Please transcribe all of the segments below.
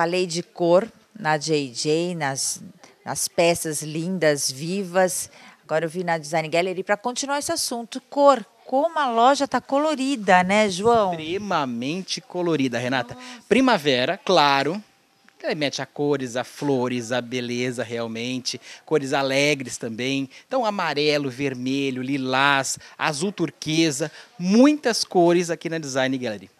falei de cor na JJ, nas, nas peças lindas, vivas. Agora eu vim na Design Gallery para continuar esse assunto, cor. Como a loja está colorida, né, João? Extremamente colorida, Renata. Nossa. Primavera, claro, que remete a cores, a flores, a beleza realmente, cores alegres também. Então, amarelo, vermelho, lilás, azul turquesa, muitas cores aqui na Design Gallery.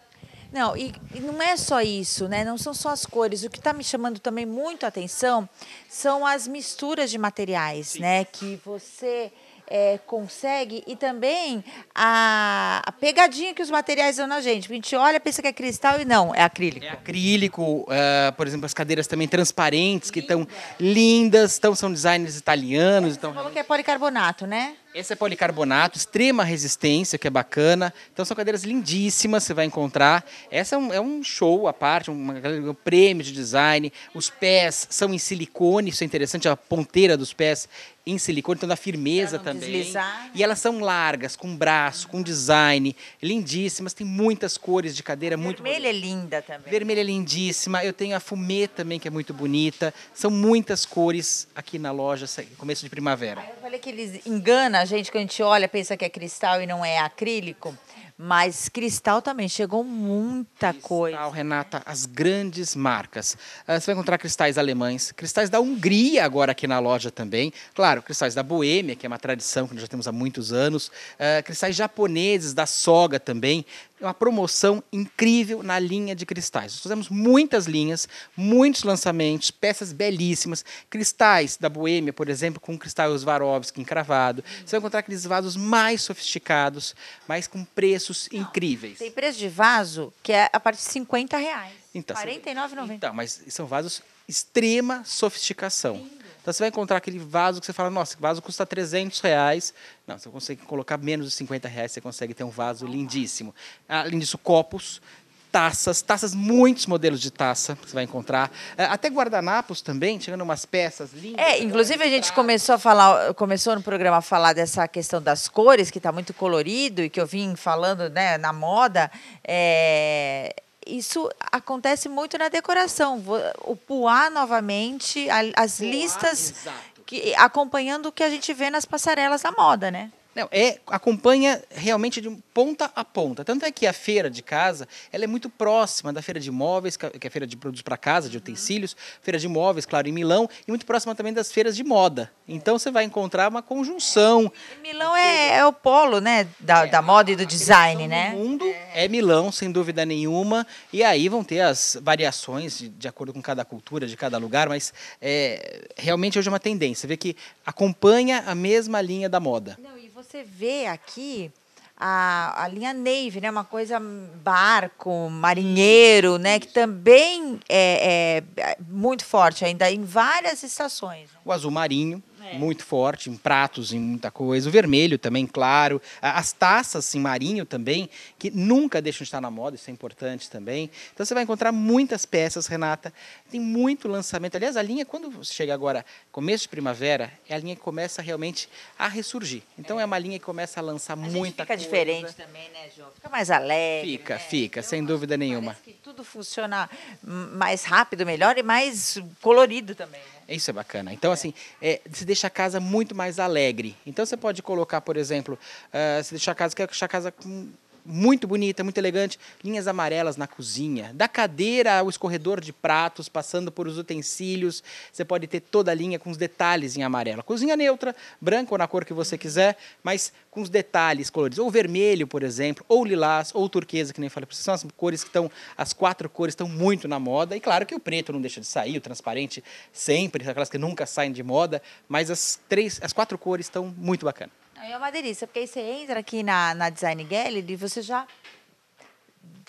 Não, e, e, não é só isso, né? Não são só as cores. O que está me chamando também muito a atenção são as misturas de materiais, Sim. né? Que você é, consegue e também a, a, pegadinha que os materiais dão na gente. A gente olha, pensa que é cristal e não, é acrílico. É acrílico, uh, por exemplo, as cadeiras também transparentes, Linda. que estão lindas, tão, são designs italianos. Você então, falou realmente... que é policarbonato, né? Esse é policarbonato, extrema resistência, que é bacana. Então são cadeiras lindíssimas, você vai encontrar. Essa é um, é um show à parte, um, um, prêmio de design. Os pés são em silicone, isso é interessante, a ponteira dos pés em silicone, então dá firmeza também. Deslizar. E elas são largas, com braço, com design, lindíssimas. Tem muitas cores de cadeira, Vermelha muito Vermelha é linda também. Vermelha é lindíssima. Eu tenho a fumê também, que é muito bonita. São muitas cores aqui na loja, começo de primavera. Aí ah, eu falei que eles enganam na gente, que a gente olha, pensa que é cristal e não é acrílico, mas Cristal também chegou muita Cristal, coisa. Renata, as grandes marcas. Ah, você vai encontrar cristais alemães, cristais da Hungria agora aqui na loja também. Claro, cristais da Boêmia, que é uma tradição que nós já temos há muitos anos. Ah, cristais japoneses da Soga também uma promoção incrível na linha de cristais. Nós fizemos muitas linhas, muitos lançamentos, peças belíssimas, cristais da Boêmia, por exemplo, com cristais Swarovski encravado. Você vai encontrar aqueles vasos mais sofisticados, mas com preço preços não, incríveis. Tem preço de vaso que é a partir de 50 reais. Então, 49,90. Então, mas são vasos extrema sofisticação. Lindo. Então você vai encontrar aquele vaso que você fala, nossa, vaso custa 300 reais. Não, você consegue colocar menos de 50 reais, você consegue ter um vaso ah, lindíssimo. Além disso, copos taças, taças, muitos modelos de taça que você vai encontrar. É, até guardanapos também, tirando umas peças lindas. É, inclusive a gente começou a falar, começou no programa a falar dessa questão das cores, que está muito colorido e que eu vim falando né, na moda. É, isso acontece muito na decoração. O puá novamente, as puá, listas que, acompanhando o que a gente vê nas passarelas da moda, né? Não, é, acompanha realmente de ponta a ponta. Tanto é que a feira de casa ela é muito próxima da feira de imóveis, que é a feira de produtos para casa, de utensílios, feira de imóveis, claro, em Milão, e muito próxima também das feiras de moda. Então você vai encontrar uma conjunção. É. Milão é, é, o polo né, da, é, da moda e do design, né? O mundo é Milão, sem dúvida nenhuma. E aí vão ter as variações de, de acordo com cada cultura, de cada lugar, mas é, realmente hoje é uma tendência. Você vê que acompanha a mesma linha da moda. Não, você vê aqui a, a linha Navy, né? Uma coisa hum, barco, marinheiro, né? Que também é, é, é muito forte ainda em várias estações. Né? O azul marinho, é. muito forte, em pratos, em muita coisa. O vermelho também, claro. As taças em assim, marinho também, que nunca deixam de estar na moda, isso é importante também. Então você vai encontrar muitas peças, Renata. Tem muito lançamento. Aliás, a linha, quando chega agora, começo de primavera, é a linha que começa realmente a ressurgir. Então é, é uma linha que começa a lançar a muita fica coisa. Fica diferente também, né, João? Fica mais alegre. Fica, né? fica, então, sem dúvida nenhuma. que tudo funciona mais rápido, melhor e mais colorido também. Né? Isso é bacana. Então, assim, é, se deixa a casa muito mais alegre. Então, você pode colocar, por exemplo, uh, se deixa a casa, quer deixar a casa com muito bonita, muito elegante, linhas amarelas na cozinha, da cadeira ao escorredor de pratos, passando por os utensílios, você pode ter toda a linha com os detalhes em amarelo. Cozinha neutra, branca ou na cor que você quiser, mas com os detalhes coloridos, ou vermelho, por exemplo, ou lilás, ou turquesa, que nem falei para vocês, são as cores que estão, as quatro cores estão muito na moda, e claro que o preto não deixa de sair, o transparente sempre, aquelas que nunca saem de moda, mas as três, as quatro cores estão muito bacanas. É uma delícia, porque aí você entra aqui na, na Design Gallery e você já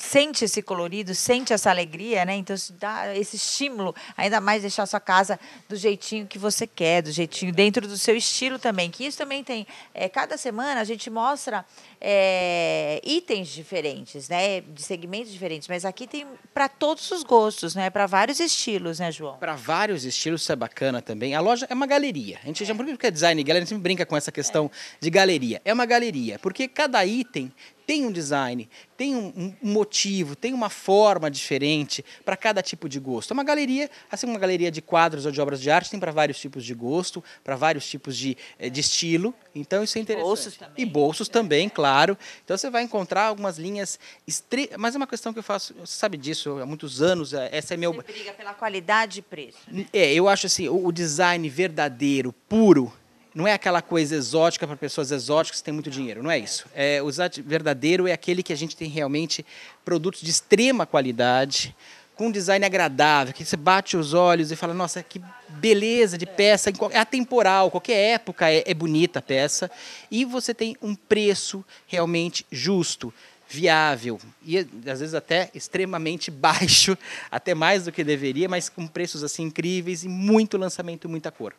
sente esse colorido, sente essa alegria, né? Então dá esse estímulo, ainda mais deixar a sua casa do jeitinho que você quer, do jeitinho dentro do seu estilo também. Que isso também tem. É, cada semana a gente mostra é, itens diferentes, né? De segmentos diferentes, mas aqui tem para todos os gostos, né? Para vários estilos, né, João? Para vários estilos, isso é bacana também. A loja é uma galeria. A gente é. já porque é design galera, a gente sempre brinca com essa questão de galeria. É uma galeria, porque cada item tem um design, tem um, motivo, tem uma forma diferente para cada tipo de gosto. É uma galeria, assim como uma galeria de quadros ou de obras de arte, tem para vários tipos de gosto, para vários tipos de, eh, de estilo. Então isso é interessante. Bolsos e bolsos também, claro. Então você vai encontrar algumas linhas estre... mas é uma questão que eu faço, você sabe disso, há muitos anos, eh, essa é meu Você briga pela qualidade e preço. Né? É, eu acho assim, o design verdadeiro, puro, não é aquela coisa exótica para pessoas exóticas que têm muito dinheiro, não é, é isso. É, o verdadeiro é aquele que a gente tem realmente produtos de extrema qualidade, com design agradável, que você bate os olhos e fala, nossa, que beleza de é. peça, é atemporal, qualquer época é, é bonita a peça, e você tem um preço realmente justo, viável, e às vezes até extremamente baixo, até mais do que deveria, mas com preços assim incríveis e muito lançamento, e muita cor.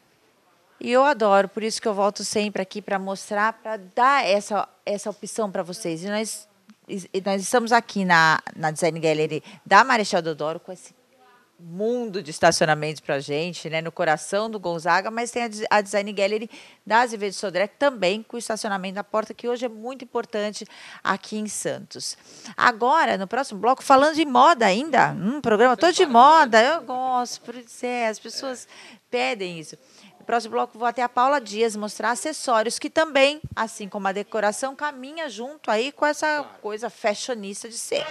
E eu adoro, por isso que eu volto sempre aqui para mostrar, para dar essa, essa opção para vocês. E nós, e nós estamos aqui na, na Design Gallery da Marechal Dodoro com esse mundo de estacionamentos para a gente, né? no coração do Gonzaga, mas tem a, a Design Gallery da Azevedo Sodré também com o estacionamento na porta, que hoje é muito importante aqui em Santos. Agora, no próximo bloco, falando de moda ainda, um programa todo de moda, eu gosto, por dizer, é, as pessoas pedem isso. No próximo bloco, vou até a Paula Dias mostrar acessórios que também, assim como a decoração, caminha junto aí com essa coisa fashionista de ser.